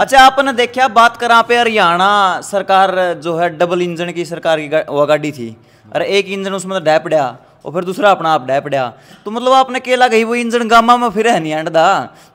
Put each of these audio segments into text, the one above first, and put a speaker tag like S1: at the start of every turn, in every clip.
S1: अच्छा आपने देखा बात करा पे हरियाणा सरकार जो है डबल इंजन की सरकार की गा, वो गाड़ी थी अरे एक इंजन उसमें तो डैप और फिर दूसरा अपना आप डैप डया तो मतलब आपने केला गई वो इंजन गामा में फिर है नहीं अंडा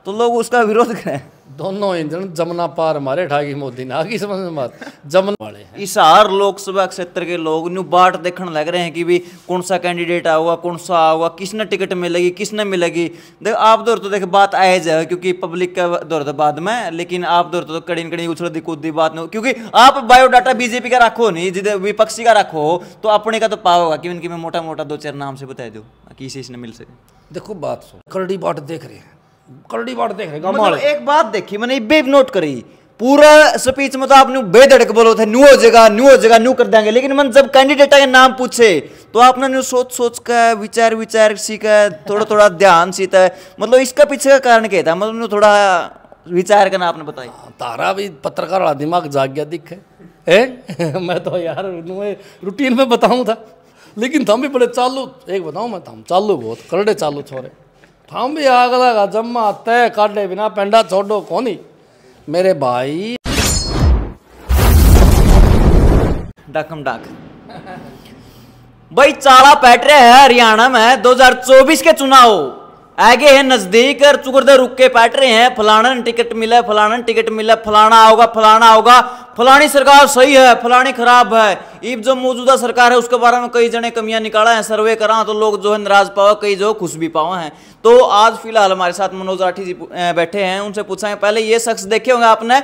S1: तो लोग उसका विरोध करें
S2: दोनों इंजन जमुना पार मारे ठागी मोदी ने आगे समझ में जमुना वाले हिसार लोकसभा क्षेत्र के
S1: लोग न्यू बाट देखने लग रहे हैं कि भी कौन सा कैंडिडेट आऊगा कौन सा आऊगा किसने टिकट मिलेगी किसने मिलेगी देख आप दौर तो देख बात आए जाए क्योंकि पब्लिक का दौर था तो बाद में लेकिन आप दौर तो कड़ी कड़ी उछलती कूदी बात नहीं क्योंकि आप बायोडाटा बीजेपी का रखो नहीं जिधर विपक्षी का रखो तो अपने का तो पाओगा कि इनकी मैं मोटा मोटा दो चार नाम से बता दो कि इसने मिल सके
S2: देखो बात सुन करड़ी बाट देख रहे हैं करड़ी बात देख रहे मतलब एक बात देखी मैंने बेब नोट करी
S1: पूरा स्पीच में तो आपने बेधड़क बोलो थे न्यू हो जाएगा न्यू हो जाएगा न्यू कर देंगे लेकिन मन जब कैंडिडेट के नाम पूछे तो आपने न्यू सोच सोच का विचार विचार सीखा थोड़ा थोड़ा ध्यान सीता है मतलब इसका पीछे का कारण क्या था मतलब थोड़ा विचार करना आपने बताया हाँ,
S2: तारा भी पत्रकार वाला दिमाग जाग गया दिख है ए? मैं तो यार रूटीन में बताऊँ था लेकिन थम भी बड़े चालू एक बताऊँ मैं थम चालू बहुत करड़े चालू छोड़े थम भी आग का जम्मा तय काटे बिना पेंडा छोड़ो कौन मेरे भाई
S1: डकम डाक भाई चाला पैट रहे हैं हरियाणा में 2024 के चुनाव आगे है नजदीक और रुक के बैठ रहे हैं फलानन टिकट मिला फलानन टिकट मिला फलाना होगा फलाना होगा फलानी सरकार सही है फलानी खराब है ईब जो मौजूदा सरकार है उसके बारे में कई जने कमियां निकाला है सर्वे करा तो लोग जो है नाराज पाओ कई जो खुश भी पाओ हैं तो आज फिलहाल हमारे साथ मनोज राठी जी बैठे हैं उनसे पूछा है पहले ये शख्स देखे होंगे आपने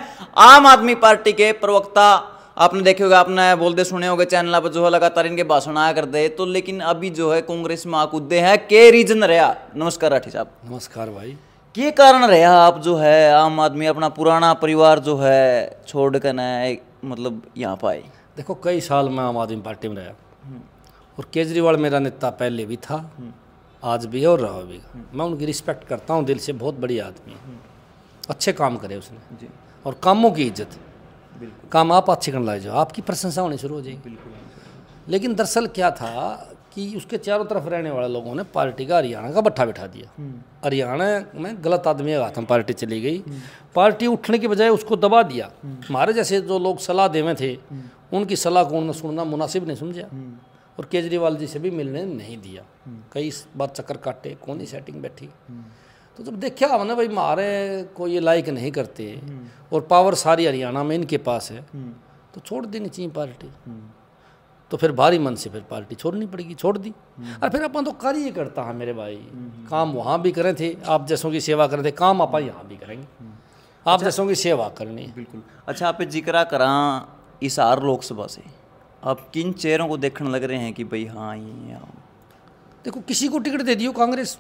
S1: आम आदमी पार्टी के प्रवक्ता आपने देखे होगा आपने बोलते सुने होंगे चैनल पर जो है लगातार इनके भाषण आया करते हैं तो लेकिन अभी जो है कांग्रेस में कूदे हैं के रीजन रहा नमस्कार राठी साहब
S2: नमस्कार भाई
S1: के कारण रहा आप जो है आम आदमी अपना पुराना परिवार
S2: जो है छोड़ कर न मतलब यहाँ पर आए देखो कई साल मैं आम आदमी पार्टी में रहा और केजरीवाल मेरा नेता पहले भी था आज भी है और रहा भी मैं उनकी रिस्पेक्ट करता हूँ दिल से बहुत बड़ी आदमी अच्छे काम करे उसने और कामों की इज्जत काम आप अच्छे करने लग जाओ आपकी प्रशंसा होनी शुरू हो जाएगी लेकिन दरअसल क्या था कि उसके चारों तरफ रहने वाले लोगों ने पार्टी का हरियाणा का बट्ठा बिठा दिया हम्म। हरियाणा में गलत आदमी का हाथ पार्टी चली गई हम्म। पार्टी उठने के बजाय उसको दबा दिया हम्म। हमारे जैसे जो लोग सलाह देवे थे उनकी सलाह को उन्होंने सुनना मुनासिब नहीं समझा और केजरीवाल जी से भी मिलने नहीं दिया कई बार चक्कर काटे कौन ही सेटिंग बैठी तो जब देखा हमने भाई मारे को ये लाइक नहीं करते और पावर सारी हरियाणा में इनके पास है तो छोड़ देनी चाहिए पार्टी तो फिर भारी मन से फिर पार्टी छोड़नी पड़ेगी छोड़ दी और फिर अपन तो कर ही करता है मेरे भाई काम वहाँ भी करें थे आप जैसों की सेवा करें थे काम आप यहाँ भी करेंगे आप अच्छा। जैसों की सेवा
S1: करनी है बिल्कुल अच्छा आप जिक्र करा इस आर लोकसभा से आप किन चेहरों को
S2: देखने लग रहे हैं कि भाई हाँ ये देखो किसी को टिकट दे दियो कांग्रेस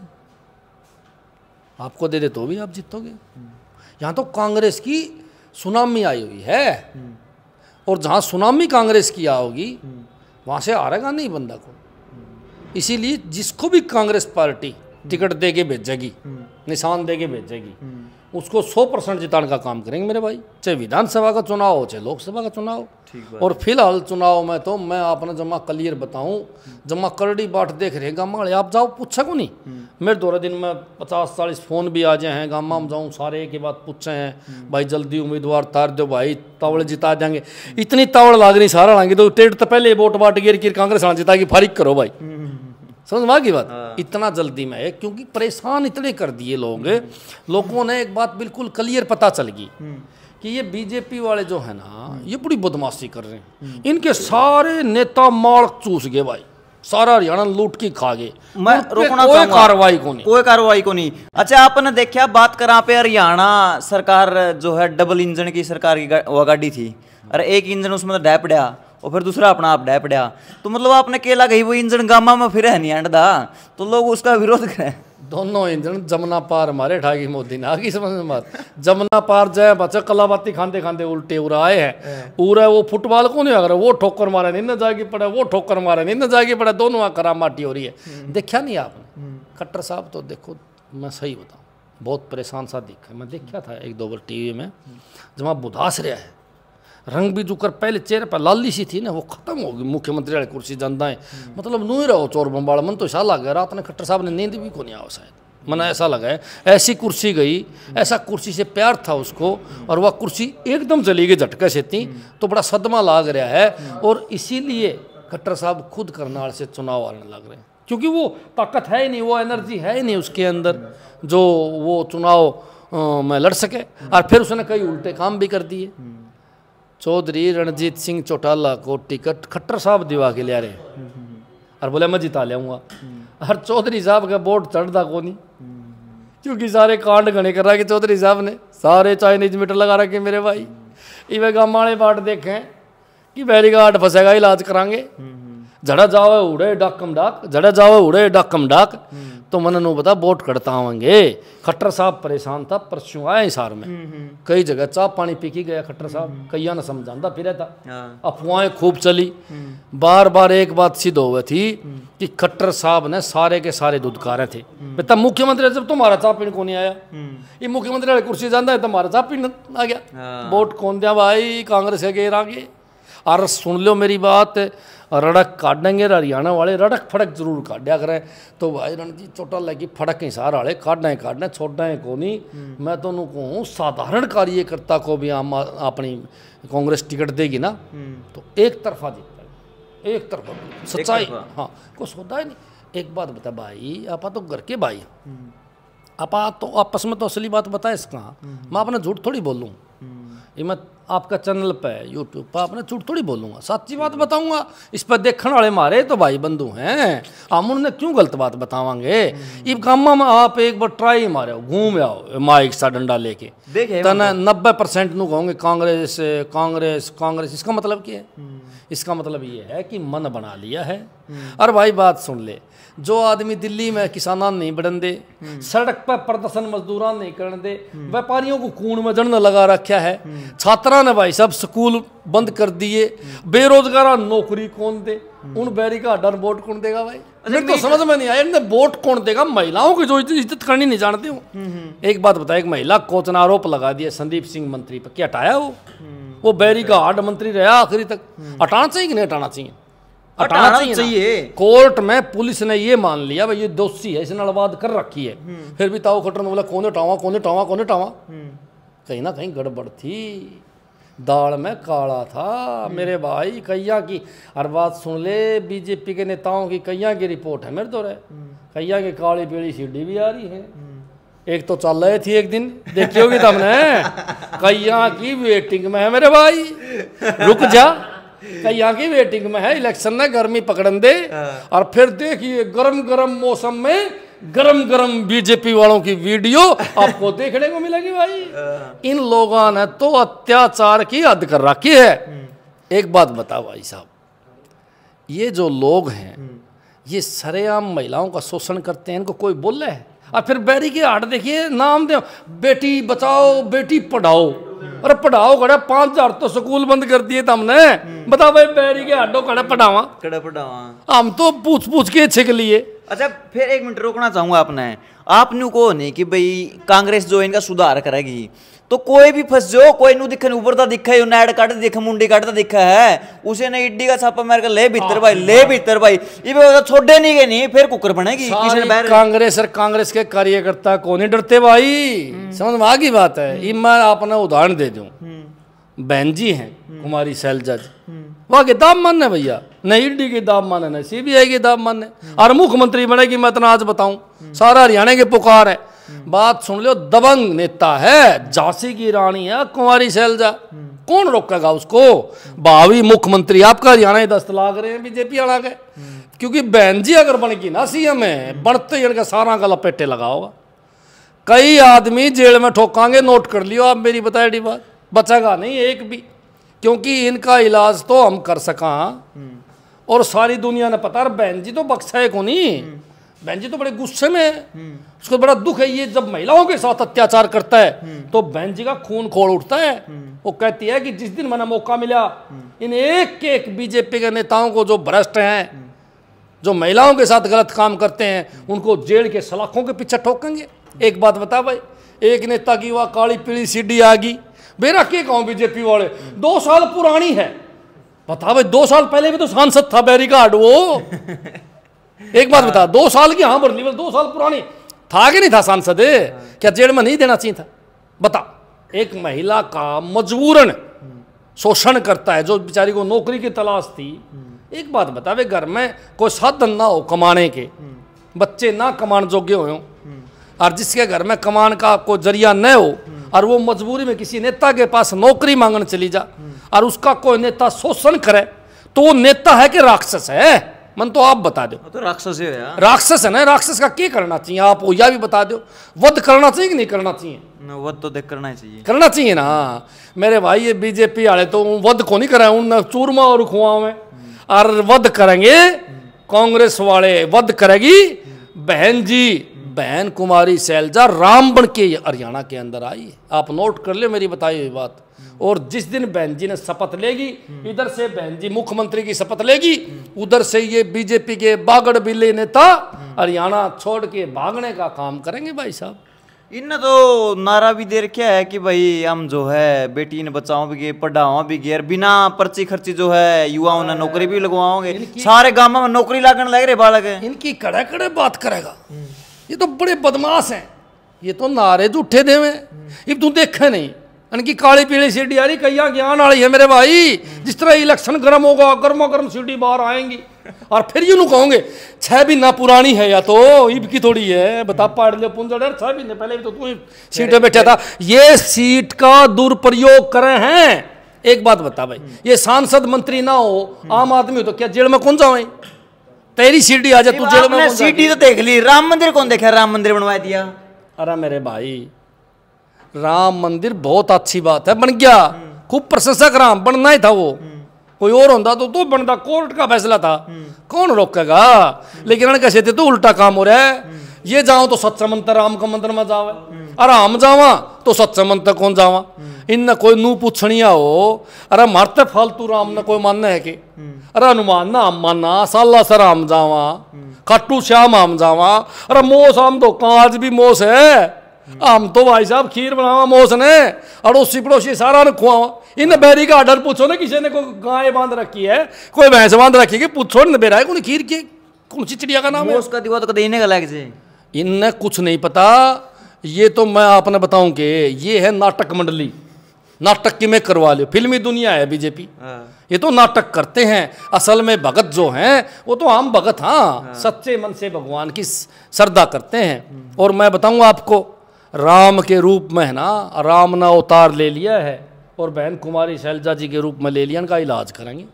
S2: आपको दे दे तो भी आप जीतोगे यहाँ तो कांग्रेस की सुनामी आई हुई है और जहाँ सुनामी कांग्रेस की आओगी वहाँ से आ रहेगा नहीं बंदा को इसीलिए जिसको भी कांग्रेस पार्टी टिकट दे के भेजेगी निशान दे के भेजेगी उसको 100 परसेंट जिताने का काम करेंगे मेरे भाई चाहे विधानसभा का चुनाव हो चाहे लोकसभा का चुनाव हो और फिलहाल चुनाव में तो मैं अपना जमा क्लियर बताऊं जमा करड़ी बाट देख रहे गामा आप जाओ पूछा को नहीं हम्म। मेरे दो दिन में पचास चालीस फोन भी आ जाए हैं गामा में जाऊँ सारे के बाद पूछे हैं हम्म। भाई जल्दी उम्मीदवार तार दो भाई तावड़ जिता देंगे इतनी तावड़ लाग रही सारा लाएंगे तो टेट तो पहले वोट बाट गिर गिर कांग्रेस जिता कि फारिक करो भाई हम्म, समझ में बात हाँ। इतना जल्दी में क्योंकि परेशान इतने कर दिए लोग लोगों ने एक बात बिल्कुल क्लियर पता चल गई हम्म। कि ये बीजेपी वाले जो है ना हम्म। ये बड़ी बदमाशी कर रहे हैं हम्म। इनके सारे नेता मार चूस गए भाई सारा हरियाणा लूट के खा गए मैं रोकना कोई कार्रवाई को नहीं कोई
S1: कार्रवाई को नहीं अच्छा आपने देखा बात करा पे हरियाणा सरकार जो है डबल इंजन की सरकार की गा, गाड़ी थी अरे एक इंजन उसमें डैप तो डया और फिर दूसरा अपना आप डह पड़ा तो मतलब आपने केला कही वो इंजन गामा में फिर है नहीं अंडा तो लोग उसका विरोध करें दोनों
S2: इंजन जमुना पार मारे ठागी मोदी ने आगे समझ में बात जमुना पार जय बच्चे कलाबाती खाते खाते उल्टे उराए हैं हाँ। उरा वो फुटबॉल को नहीं अगर वो ठोकर मारे नहीं ना जागी पड़े वो ठोकर मारे नहीं ना जागी पड़े दोनों करामाटी हो रही है हम्म। देखा नहीं आपने हम्म। कट्टर साहब तो देखो मैं सही बताऊँ बहुत परेशान सा दिखा मैं देखा था एक दो बार टीवी में जमा बुधास रहा है रंग भी जुकर तो पहले चेहरे पर लाली सी थी ना वो खत्म होगी मुख्यमंत्री वाली कुर्सी जानता है मतलब नू ही रहो चोर बम्बाड़ मन तो ऐसा लगा रात ने खट्टर साहब ने नींद भी को नहीं आओ शायद मन ऐसा लगा है ऐसी कुर्सी गई ऐसा कुर्सी से प्यार था उसको और वह कुर्सी एकदम जली गई झटके से थी तो बड़ा सदमा लाग रहा है और इसीलिए खट्टर साहब खुद करनाल से चुनाव आने लग रहे हैं क्योंकि वो ताकत है ही नहीं वो एनर्जी है ही नहीं उसके अंदर जो वो चुनाव में लड़ सके और फिर उसने कई उल्टे काम भी कर दिए चौधरी रणजीत सिंह चौटाला को टिकट खट्टर साहब दिवा के लिया रहे और बोले मैं जिता लिया हर चौधरी साहब का वोट चढ़ता को नहीं क्योंकि सारे कांड गणे कर रहा कि चौधरी साहब ने सारे चाइनीज मीटर लगा रखे मेरे भाई इवे गम आए बाट देखे कि बैरीगाट फसेगा इलाज कराएंगे हम्म, हम्म। जड़ा जाओ उड़े डाकम डाक जड़ा जाओ उड़े डाकम डाक तो मन नु बता बोट कड़ता आवेंगे खट्टर साहब परेशान था परसों आए सार में हम्म, हम्म। कई जगह चाह पानी पी के गया खट्टर साहब हम्म, कई ना समझाता फिर था हाँ। अफवाहें खूब चली बार बार एक बात सिद्ध हो गई थी कि खट्टर साहब ने सारे के सारे दुदकारे थे तब मुख्यमंत्री जब तुम्हारा चाह पीने को नहीं आया ये मुख्यमंत्री कुर्सी जाना है तुम्हारा चाह पीने आ गया वोट हाँ। कौन दिया भाई कांग्रेस है के आगे अर सुन लो मेरी बात रड़क काटेंगे हरियाणा वाले रड़क फड़क जरूर काटा करें तो भाई रणजीत चोटा लगी फड़क हिसार वाले काटना ही काटना छोड़ना ही को नहीं हम्म। मैं तो कहूँ साधारण कार्यकर्ता को भी आम अपनी कांग्रेस टिकट देगी ना हम्म। तो एक तरफा जीत एक तरफा सच्चाई हाँ कुछ होता ही नहीं एक बात बता भाई आपा तो घर के भाई हम्म। आपा तो आपस में तो असली बात बताए इसका मैं अपना झूठ थोड़ी बोलूँ ये मैं आपका चैनल पे यूट्यूब पर आपने झूठ थोड़ी बोलूंगा सच्ची बात बताऊंगा इस पर देखने वाले मारे तो भाई बंधु हैं हम उन्हें क्यों गलत बात बतावांगे इब गामा में आप एक बार ट्राई मारे घूम आओ माइक सा डंडा लेके देखे तना तो मतलब- नब्बे परसेंट नू कहूंगे कांग्रेस कांग्रेस कांग्रेस इसका मतलब क्या है हम्म। इसका मतलब ये है कि मन बना लिया है हम्म। और भाई बात सुन ले जो आदमी दिल्ली में किसान नहीं बढ़न दे हम्म। सड़क पर प्रदर्शन मजदूर नहीं करने दे व्यापारियों को कूण में जड़ लगा रखा है छात्र सरकारा ने भाई साहब स्कूल बंद कर दिए बेरोजगारा नौकरी कौन दे उन बैरी का डर वोट कौन देगा भाई मेरे को तो समझ में नहीं आया इनने वोट कौन देगा महिलाओं की जो इज्जत करनी नहीं जानते हो एक बात बताए एक महिला कोचना आरोप लगा दिया संदीप सिंह मंत्री पर क्या हटाया वो वो बैरी का हार्ड मंत्री रहा आखिरी तक हटाना चाहिए कि नहीं हटाना चाहिए हटाना चाहिए, कोर्ट में पुलिस ने ये मान लिया भाई ये दोषी है इसने अलवाद कर रखी है फिर भी ताओ खटर ने बोला कौन हटावा कौन हटावा कौन हटावा कहीं ना कहीं गड़बड़ थी दाल में काला था हम्म। मेरे भाई कैया की हर बात सुन ले बीजेपी के नेताओं की कैया की रिपोर्ट है मेरे दौरे हम्म। कैया की काली पीली सीढ़ी भी आ रही है हम्म। एक तो चल रहे थी एक दिन देखी होगी तुमने कैया की वेटिंग में है मेरे भाई रुक जा कैया की वेटिंग में है इलेक्शन में गर्मी पकड़न दे हाँ। और फिर देखिए गर्म गर्म मौसम में गरम गरम बीजेपी वालों की वीडियो आपको देखने को मिलेगी भाई हाँ। इन लोगों ने तो अत्याचार की हद कर रखी है हम्म। एक बात बताओ भाई साहब ये जो लोग हैं हम्म। ये सरेआम महिलाओं का शोषण करते हैं इनको कोई बोल रहा है और फिर बैरी के हाट देखिए नाम दे बेटी बचाओ बेटी पढ़ाओ हम्म। अरे पढ़ाओ कड़ा पांच हजार तो स्कूल बंद कर दिए हमने बता भाई बैरी के हाटो कड़ा पढ़ावा
S1: कड़ा पढ़ावा
S2: हम तो पूछ पूछ के छिक लिए अच्छा फिर एक मिनट रोकना चाहूँगा आपने आप
S1: न्यू को नहीं कि भाई कांग्रेस जो इनका सुधार करेगी तो कोई भी फंस जाओ कोई नू दिखे ऊपर का यू नैड काट दिखे मुंडी काट दिखा है उसे ने इड्डी का छापा मार ले भीतर भाई ले
S2: हाँ। भीतर भाई ये छोड़े नहीं गए नहीं फिर कुकर बनेगी कांग्रेस और कांग्रेस के कार्यकर्ता को नहीं डरते भाई समझ में आ गई बात है ये हम्म। मैं अपना उदाहरण दे दू हम्म। बहन जी है हम्म। कुमारी सैलजा जी वाह दाम मन है भैया न डी की दाब मान है न आई की दाब माने है और मुख्यमंत्री बनेगी मैं इतना आज बताऊं सारा हरियाणा की पुकार है बात सुन लो दबंग नेता है झांसी की रानी है कुंवारी शैलजा कौन रोकेगा उसको भावी मुख्यमंत्री आपका हरियाणा ही दस्त लाग रहे हैं बीजेपी वाला के क्योंकि बहन जी अगर बनेगी ना सीएम है बढ़ते ही के सारा का लपेटे लगा होगा कई आदमी जेल में ठोकांगे नोट कर लियो आप मेरी डी बात बचेगा नहीं एक भी क्योंकि इनका इलाज तो हम कर सका और सारी दुनिया ने पता बहन जी तो है को नहीं बहन जी तो बड़े गुस्से में है उसको बड़ा दुख है ये जब महिलाओं के साथ अत्याचार करता है तो बहन जी का खून खोल उठता है वो कहती है कि जिस दिन मैंने मौका मिला इन एक एक बीजेपी के नेताओं को जो भ्रष्ट हैं जो महिलाओं के साथ गलत काम करते हैं उनको जेल के सलाखों के पीछे ठोकेंगे एक बात बता भाई एक नेता की वह काली पीली सीढ़ी आ गई बेरा के कहूँ बीजेपी वाले दो साल पुरानी है बता भाई दो साल पहले भी तो सांसद था बैरी गार्ड वो एक बात हाँ। बता दो साल की हाँ बरली दो साल पुरानी था कि नहीं था सांसद हाँ। क्या जेल में नहीं देना चाहिए था बता एक महिला का मजबूरन शोषण करता है जो बेचारी को नौकरी की तलाश थी हम्म। एक बात बता वे घर में कोई साधन ना हो कमाने के हम्म। बच्चे ना कमान जोग्य हो हम्म। और जिसके घर में कमान का कोई जरिया न हो और वो मजबूरी में किसी नेता के पास नौकरी मांगने चली जा और उसका कोई नेता शोषण करे तो वो नेता है कि राक्षस है मन तो आप बता दो हाँ, तो राक्षस है राक्षस है ना राक्षस का क्या करना चाहिए आप या भी बता दो वध करना चाहिए कि नहीं करना चाहिए
S1: वध तो देख करना चाहिए
S2: करना चाहिए ना मेरे भाई ये बीजेपी वाले तो वध को नहीं कराए उन चूरमा और खुआ में और वध करेंगे कांग्रेस वाले वध करेगी बहन जी बहन कुमारी सैलजा राम बन के हरियाणा के अंदर आई आप नोट कर ले मेरी बताई हुई बात और जिस दिन बहन जी ने शपथ लेगी इधर से बहन जी मुख्यमंत्री की शपथ लेगी उधर से ये बीजेपी के बागड़ बिल्ले नेता हरियाणा छोड़ के भागने का काम करेंगे भाई साहब
S1: इनने तो नारा भी दे रखा है कि भाई हम जो है बेटी ने बचाओ भी गए पढ़ाओ भी गए बिना पर्ची खर्ची जो है युवाओं ने नौकरी भी लगवाओगे सारे
S2: गांव में नौकरी लागन लग रहे बालक इनकी कड़े कड़े बात करेगा ये तो बड़े बदमाश हैं ये तो नारे तो उठे देवे ये तू देखे नहीं इनकी काली पीली सीढ़ी आ रही कई ज्ञान वाली है मेरे भाई जिस तरह इलेक्शन गर्म होगा गर्मा गर्म सीढ़ी बाहर आएंगी और फिर यू कहोगे छह महीना पुरानी है या तो ईब की थोड़ी है बता पाड़ लो पुंजड़ छह महीने पहले भी तो तू सीट बैठे बैठा था ये सीट का दुरुपयोग करे हैं एक बात बता भाई ये सांसद मंत्री ना हो आम आदमी हो तो क्या जेल में कौन जाओ तेरी सीढ़ी आ जा तू जेल में सीढ़ी तो देख ली राम मंदिर कौन देखा राम मंदिर बनवा दिया अरे मेरे भाई राम मंदिर बहुत अच्छी बात है बन गया हम्म। खूब प्रशंसक राम बनना ही था वो हम्म। कोई और होता तो तू बनता कोर्ट का फैसला था हम्म। कौन रोकेगा लेकिन उन्होंने कहते तो उल्टा काम हो रहा है ये जाओ तो सच्चा मंत्र राम का मंत्र में जावे अरे हम जावा तो सच्चा मंत्र कौन जावा इन न कोई नू पूछणिया हो अरे मरते फालतू राम ने कोई मानना है कि अरे हनुमान ना हम मानना साला सर हम जावा खट्टू श्याम हम जावा अरे मोस हम तो आज भी मोस है हम तो भाई साहब खीर बनावा मोस ने अड़ोसी पड़ोसी सारा ने खुआवा इन बैरी का आर्डर पूछो ना किसी ने कोई गाय बांध रखी है कोई भैंस बांध रखी है पूछो ना बेरा है कौन खीर के कौन सी चिड़िया का नाम है उसका दिवा तो कदे इन्हें गला किसी इनने कुछ नहीं पता ये तो मैं आपने बताऊं के ये है नाटक मंडली नाटक की मैं करवा लियो फिल्मी दुनिया है बीजेपी हाँ। ये तो नाटक करते हैं असल में भगत जो हैं वो तो आम भगत हाँ, हाँ। सच्चे मन से भगवान की श्रद्धा करते हैं और मैं बताऊंगा आपको राम के रूप में है ना राम ना अवतार ले लिया है और बहन कुमारी शैलजा जी के रूप में ले लिया इनका इलाज करेंगे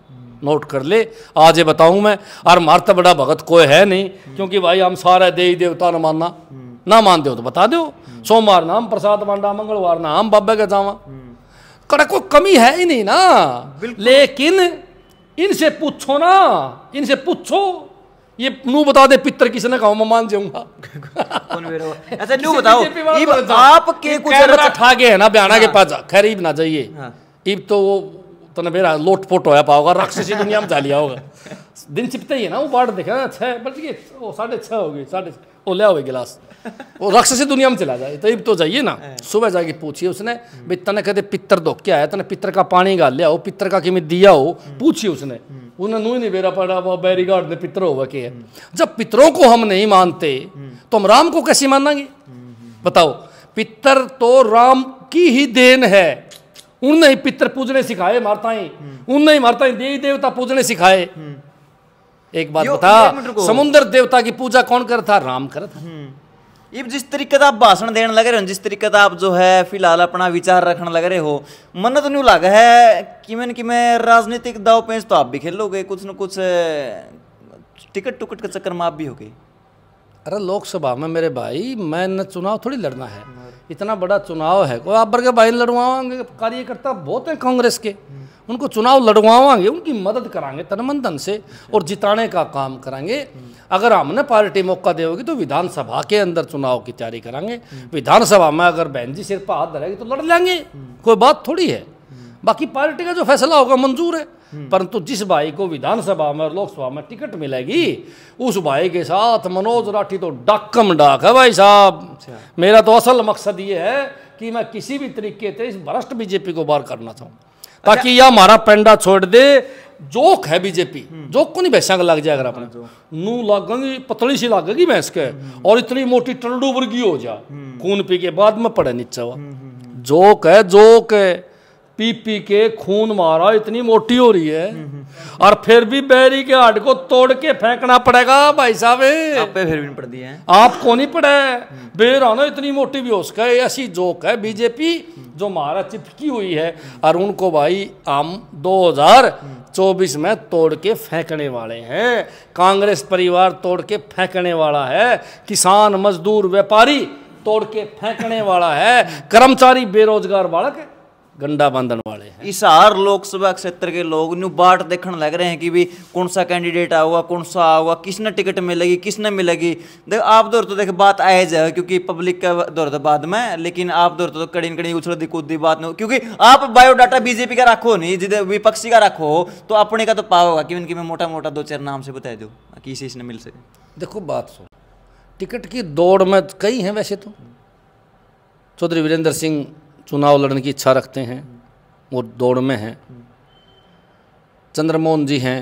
S2: नोट कर ले आज ये बताऊं मैं और मारता तो बड़ा भगत कोई है नहीं क्योंकि भाई हम सारे देवी देवता न मानना ना मानते हो तो बता दो सोमवार नाम प्रसाद मांडा मंगलवार ना हम बाबे का जावा कड़ा कोई कमी है ही नहीं ना लेकिन इनसे पूछो ना इनसे पूछो ये नू बता दे पितर किसने कहा मैं मान जाऊंगा अच्छा नू बताओ आपके कुछ ठा गए है ना बयाना के हाँ। पास खैर ना जाइए हाँ। इब तो वो तो ना मेरा लोटपोट होया पाओगा राक्षसी दुनिया में जा लिया होगा दिन चिपते ही है ना वो बाढ़ देखा ना छः बल्कि ये वो साढ़े छः हो गई साढ़े वो लिया हुए गिलास वो राक्षसी दुनिया में चला जाए तब तो जाइए ना हाँ। सुबह जाके पूछिए उसने भाई तने कहते पितर धोख के आया तने पितर का पानी गाल लिया हो पितर का किमें दिया हो हम्म। पूछिए उसने हम्म। उन्हें नू ही नहीं बेरा पड़ा वो बैरी गार्ड ने पितर हो के है जब पितरों को हम नहीं मानते हम्म। तो हम राम को कैसे मानेंगे बताओ पितर तो राम की ही देन है उन्हें ही पितर पूजने सिखाए मारताएं हम्म। उन्हें ही मारताएं देवी देवता पूजने सिखाए हम्म। एक बात बता समुद्र देवता की पूजा कौन करता राम कर था हम्म। ये जिस तरीके
S1: का आप भाषण देने लग रहे हो जिस तरीके का आप जो है फिलहाल अपना विचार रखने लग रहे हो मन तो नहीं लगा है कि मैं कि मैं राजनीतिक दाव पेंच तो आप भी खेलोगे कुछ न कुछ
S2: टिकट टुकट के चक्कर में आप भी हो गई अरे लोकसभा में मेरे भाई मैंने चुनाव थोड़ी लड़ना है इतना बड़ा चुनाव है को आप भर के भाई लड़वाएंगे कार्यकर्ता बहुत हैं कांग्रेस के उनको चुनाव लड़वाएंगे उनकी मदद कराएंगे तनमंदन से और जिताने का काम करेंगे अगर हमने पार्टी मौका देगी तो विधानसभा के अंदर चुनाव की तैयारी कराएंगे विधानसभा में अगर बहन जी सिर पर हाथ धरेगी तो लड़ लेंगे कोई बात थोड़ी है बाकी पार्टी का जो फैसला होगा मंजूर है परंतु जिस भाई को विधानसभा में और लोकसभा में टिकट मिलेगी उस भाई के साथ मनोज राठी तो डाकम डाक है भाई साहब अच्छा। मेरा तो असल मकसद ये है कि मैं किसी भी तरीके से इस भ्रष्ट बीजेपी को बार करना चाहूँ अच्छा। ताकि यह हमारा पेंडा छोड़ दे जोक है बीजेपी हम्म। जोक को नहीं भैंसा का लग जाएगा अपने हाँ, नू लागेंगी पतली सी लागेगी भैंस के हम्म। और इतनी मोटी टंडू वर्गी हो जा हम्म। खून पी के बाद में पड़े नीचे वो जोक है जोक है पी पी के खून मारा इतनी मोटी हो रही है और फिर भी बैरी के हड को तोड़ के फेंकना पड़ेगा भाई साहब आप पे फिर भी पड़ दिए आपको नहीं पड़ा बेर आना इतनी मोटी भी हो सका ऐसी जोक है बीजेपी जो मारा चिपकी हुई है और उनको भाई हम 2024 में तोड़ के फेंकने वाले हैं कांग्रेस परिवार तोड़ के फेंकने वाला है किसान मजदूर व्यापारी तोड़ के फेंकने वाला है कर्मचारी बेरोजगार बालक है गंडा बांधन वाले
S1: हैं हर लोकसभा क्षेत्र के लोग न्यू बाट देखने लग रहे हैं कि भी कौन सा कैंडिडेट आऊगा कौन सा आऊगा किसने टिकट मिलेगी किसने मिलेगी देखो आप दौर तो देख बात आए जाए क्योंकि पब्लिक का दौर था तो बाद में लेकिन आप दौर तो कड़ी कड़ी कूद दी बात नहीं क्योंकि आप बायोडाटा बीजेपी का रखो नहीं जिधर विपक्षी का रखो तो अपने का तो पाओगा कि उनकी मैं मोटा मोटा दो चार नाम से बता
S2: दो किसी इसने मिल सके देखो बात सुन टिकट की दौड़ में कई हैं वैसे तो चौधरी वीरेंद्र सिंह चुनाव लड़ने की इच्छा रखते हैं वो दौड़ में हैं चंद्रमोहन जी हैं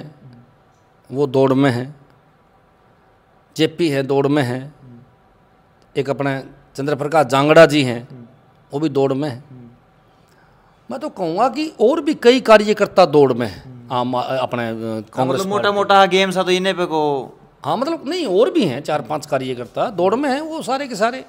S2: वो दौड़ में हैं जेपी है दौड़ में हैं एक अपने चंद्रप्रकाश जांगड़ा जी हैं वो भी दौड़ में हैं मैं तो कहूँगा कि और भी कई कार्यकर्ता दौड़ में हैं आम अपने कांग्रेस मतलब मोटा मोटा गेम सा तो इन्हें पे को हाँ मतलब नहीं और भी हैं चार पांच कार्यकर्ता दौड़ में हैं वो सारे के सारे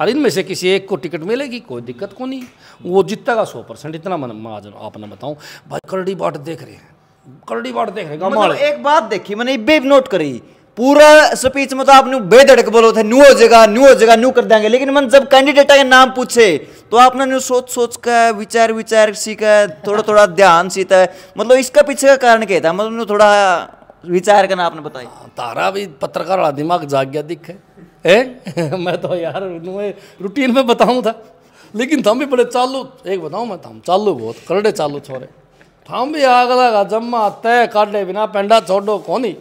S2: और इनमें से किसी एक को टिकट मिलेगी कोई दिक्कत को नहीं वो जीतेगा सौ परसेंट इतना मन आज आपने बताऊँ भाई करड़ी बाट देख रहे हैं करड़ी बाट देख रहे हैं मतलब एक
S1: बात देखी मैंने बेब नोट करी पूरा स्पीच में तो आपने बेधड़क बोलो थे न्यू हो जाएगा न्यू हो जाएगा न्यू कर देंगे लेकिन मन जब कैंडिडेट का नाम पूछे तो आपने न्यू सोच सोच का विचार विचार सीखा थोड़ा थोड़ा ध्यान सीता मतलब इसका पीछे का कारण क्या था मतलब थोड़ा विचार करना आपने बताया
S2: हाँ, तारा भी पत्रकार वाला दिमाग जाग गया दिख है ए? मैं तो यार रूटीन में बताऊँ था लेकिन थम भी बड़े चालू एक बताओ मैं थम चालू बहुत करड़े चालू छोरे थम भी आग लगा जम्मा तय काटे बिना पेंडा छोड़ो कौन ही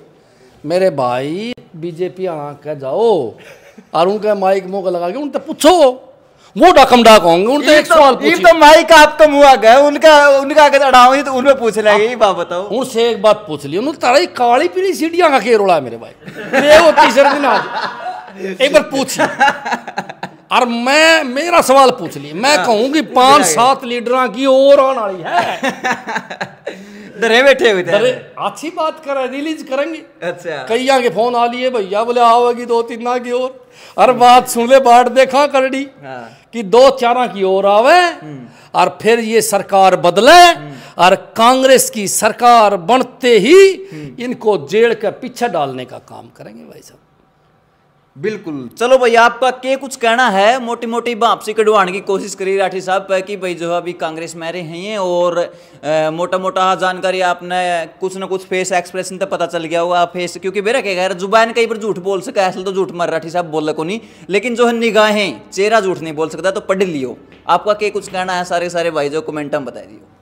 S2: मेरे भाई बीजेपी आ जाओ और उनके माइक मौका लगा के उनसे पूछो वो डकम डाक होंगे उनसे एक तो- सवाल पूछिए तो माई का आप तो मुआ गए उनका उनका अगर अड़ाओ तो उनमें पूछ लेंगे ये बात बताओ उनसे एक बात पूछ ली उन्होंने तारा काली पीली सीढ़ियां का केरोड़ा मेरे
S1: भाई वो तीसरे दिन आज
S2: एक बार पूछिए और मैं मेरा सवाल पूछ ली मैं हाँ। कहूंगी पांच सात लीडर की और आने वाली है डरे बैठे हुए थे अच्छी बात कर रिलीज करेंगे अच्छा कई के फोन आ लिए भैया बोले आओगी दो तीन ना की ओर अरे बात सुन ले बाट देखा कर डी हाँ। कि दो चारा की ओर आवे हम्म। और फिर ये सरकार बदले हम्म। और कांग्रेस की सरकार बनते ही हम्म। इनको जेल के पीछे डालने का काम करेंगे भाई साहब बिल्कुल चलो भाई आपका के कुछ कहना है
S1: मोटी मोटी वापसी कटवाने की कोशिश करी राठी साहब कि भाई जो अभी कांग्रेस में रहे हैं और आ, मोटा मोटा जानकारी आपने कुछ ना कुछ फेस एक्सप्रेशन तो पता चल गया होगा फेस क्योंकि बेरा क्या यार जुबान कई बार झूठ बोल सका असल तो झूठ मार राठी साहब बोल को नहीं लेकिन जो है निगाहें चेहरा झूठ नहीं बोल सकता तो पढ़ लियो आपका के कुछ कहना है सारे सारे भाई जो कमेंट बता दियो